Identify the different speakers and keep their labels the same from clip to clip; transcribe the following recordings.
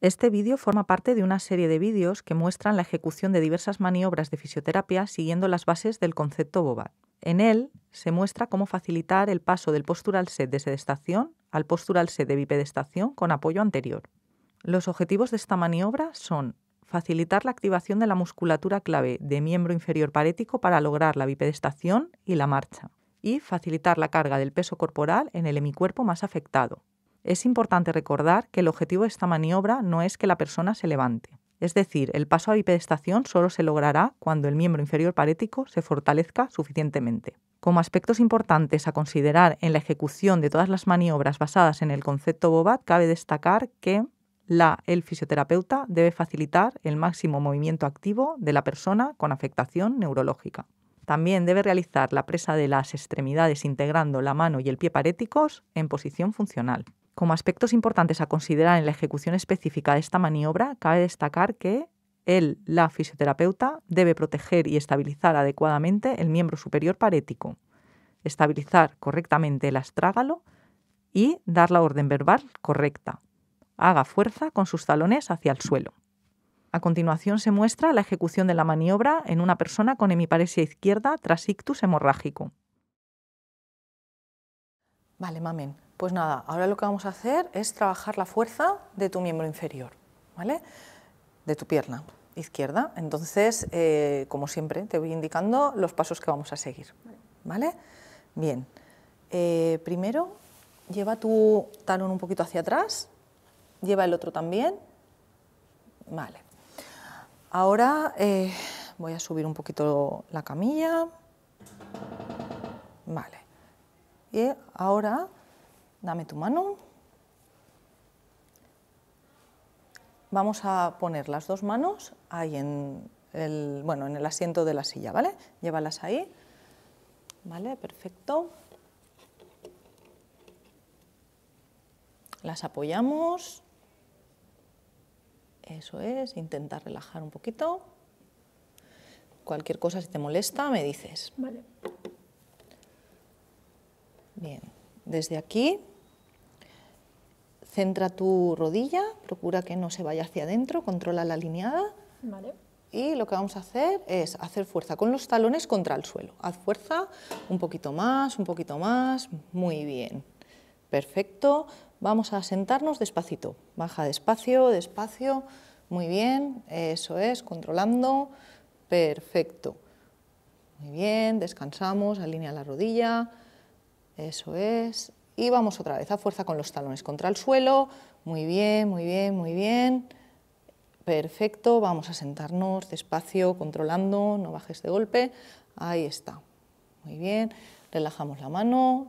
Speaker 1: Este vídeo forma parte de una serie de vídeos que muestran la ejecución de diversas maniobras de fisioterapia siguiendo las bases del concepto BOBAT. En él se muestra cómo facilitar el paso del postural set de sedestación al postural set de bipedestación con apoyo anterior. Los objetivos de esta maniobra son facilitar la activación de la musculatura clave de miembro inferior parético para lograr la bipedestación y la marcha, y facilitar la carga del peso corporal en el hemicuerpo más afectado, es importante recordar que el objetivo de esta maniobra no es que la persona se levante. Es decir, el paso a bipedestación solo se logrará cuando el miembro inferior parético se fortalezca suficientemente. Como aspectos importantes a considerar en la ejecución de todas las maniobras basadas en el concepto BOBAT, cabe destacar que el fisioterapeuta debe facilitar el máximo movimiento activo de la persona con afectación neurológica. También debe realizar la presa de las extremidades integrando la mano y el pie paréticos en posición funcional. Como aspectos importantes a considerar en la ejecución específica de esta maniobra, cabe destacar que él, la fisioterapeuta, debe proteger y estabilizar adecuadamente el miembro superior parético, estabilizar correctamente el astrágalo y dar la orden verbal correcta. Haga fuerza con sus talones hacia el suelo. A continuación se muestra la ejecución de la maniobra en una persona con hemiparesia izquierda tras ictus hemorrágico. Vale, mamen, pues nada, ahora lo que vamos a hacer es trabajar la fuerza de tu miembro inferior, ¿vale? De tu pierna izquierda. Entonces, eh, como siempre, te voy indicando los pasos que vamos a seguir, ¿vale? Bien, eh, primero lleva tu talón un poquito hacia atrás, lleva el otro también, vale. Ahora eh, voy a subir un poquito la camilla, vale. Y ahora, dame tu mano. Vamos a poner las dos manos ahí en el, bueno, en el asiento de la silla, ¿vale? Llévalas ahí. Vale, perfecto. Las apoyamos. Eso es, intenta relajar un poquito. Cualquier cosa, si te molesta, me dices. Vale. Bien, desde aquí, centra tu rodilla, procura que no se vaya hacia adentro, controla la alineada. Y lo que vamos a hacer es hacer fuerza con los talones contra el suelo. Haz fuerza, un poquito más, un poquito más, muy bien. Perfecto, vamos a sentarnos despacito. Baja despacio, despacio, muy bien, eso es, controlando, perfecto. Muy bien, descansamos, alinea la rodilla, eso es. Y vamos otra vez a fuerza con los talones contra el suelo. Muy bien, muy bien, muy bien. Perfecto, vamos a sentarnos despacio, controlando, no bajes de golpe. Ahí está. Muy bien. Relajamos la mano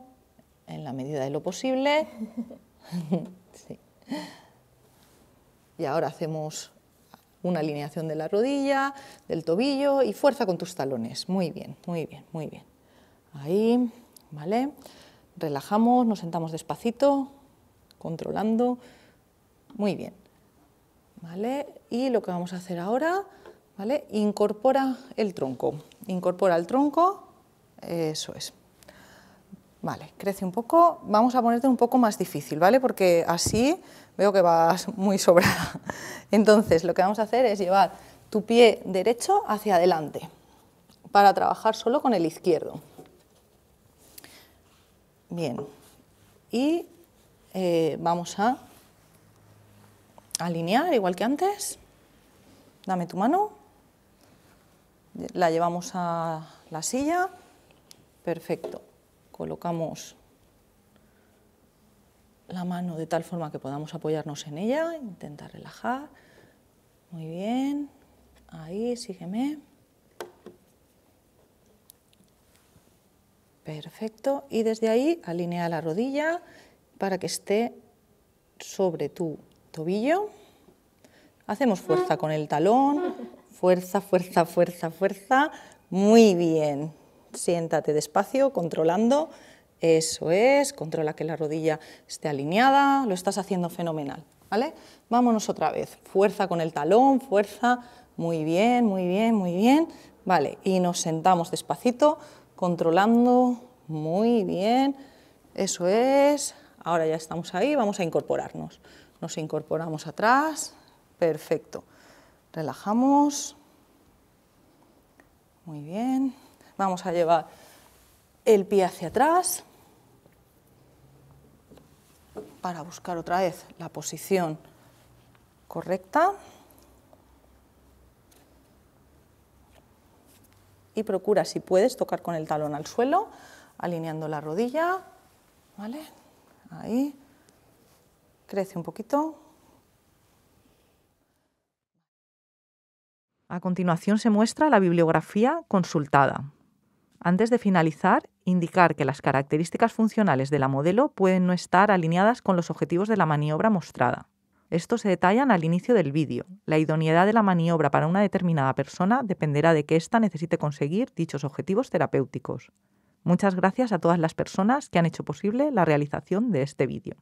Speaker 1: en la medida de lo posible. Y ahora hacemos una alineación de la rodilla, del tobillo y fuerza con tus talones. Muy bien, muy bien, muy bien. Ahí. ¿vale? Relajamos, nos sentamos despacito, controlando. Muy bien. ¿Vale? Y lo que vamos a hacer ahora, ¿vale? Incorpora el tronco. Incorpora el tronco, eso es. Vale, crece un poco. Vamos a ponerte un poco más difícil, ¿vale? Porque así veo que vas muy sobrada. Entonces, lo que vamos a hacer es llevar tu pie derecho hacia adelante para trabajar solo con el izquierdo. Bien, y eh, vamos a alinear igual que antes. Dame tu mano. La llevamos a la silla. Perfecto. Colocamos la mano de tal forma que podamos apoyarnos en ella. Intenta relajar. Muy bien. Ahí, sígueme. Perfecto. Y desde ahí alinea la rodilla para que esté sobre tu tobillo. Hacemos fuerza con el talón. Fuerza, fuerza, fuerza, fuerza. Muy bien. Siéntate despacio, controlando. Eso es, controla que la rodilla esté alineada, lo estás haciendo fenomenal, ¿vale? Vámonos otra vez, fuerza con el talón, fuerza, muy bien, muy bien, muy bien, vale, y nos sentamos despacito, controlando, muy bien, eso es, ahora ya estamos ahí, vamos a incorporarnos, nos incorporamos atrás, perfecto, relajamos, muy bien, vamos a llevar el pie hacia atrás para buscar otra vez la posición correcta. y procura, si puedes, tocar con el talón al suelo, alineando la rodilla, ¿vale? Ahí, crece un poquito. A continuación se muestra la bibliografía consultada. Antes de finalizar, indicar que las características funcionales de la modelo pueden no estar alineadas con los objetivos de la maniobra mostrada. Esto se detallan al inicio del vídeo. La idoneidad de la maniobra para una determinada persona dependerá de que ésta necesite conseguir dichos objetivos terapéuticos. Muchas gracias a todas las personas que han hecho posible la realización de este vídeo.